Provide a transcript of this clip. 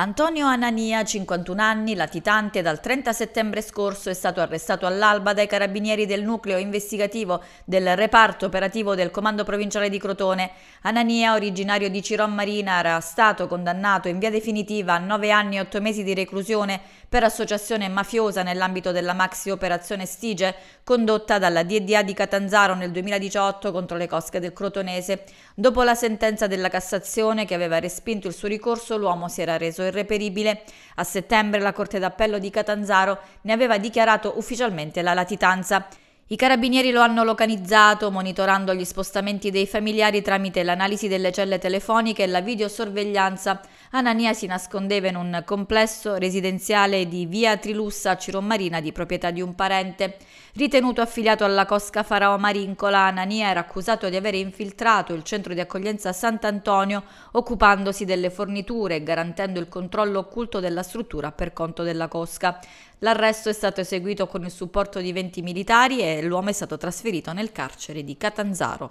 Antonio Anania, 51 anni, latitante, dal 30 settembre scorso è stato arrestato all'alba dai carabinieri del nucleo investigativo del reparto operativo del Comando Provinciale di Crotone. Anania, originario di Ciron Marina, era stato condannato in via definitiva a 9 anni e 8 mesi di reclusione per associazione mafiosa nell'ambito della maxi operazione Stige, condotta dalla DDA di Catanzaro nel 2018 contro le cosche del Crotonese. Dopo la sentenza della Cassazione che aveva respinto il suo ricorso, l'uomo si era reso irreperibile, a settembre la Corte d'Appello di Catanzaro ne aveva dichiarato ufficialmente la latitanza i carabinieri lo hanno localizzato monitorando gli spostamenti dei familiari tramite l'analisi delle celle telefoniche e la videosorveglianza. Anania si nascondeva in un complesso residenziale di via Trilussa a Cirommarina di proprietà di un parente. Ritenuto affiliato alla Cosca Farao Marincola, Anania era accusato di aver infiltrato il centro di accoglienza Sant'Antonio occupandosi delle forniture e garantendo il controllo occulto della struttura per conto della Cosca. L'arresto è stato eseguito con il supporto di 20 militari e l'uomo è stato trasferito nel carcere di Catanzaro.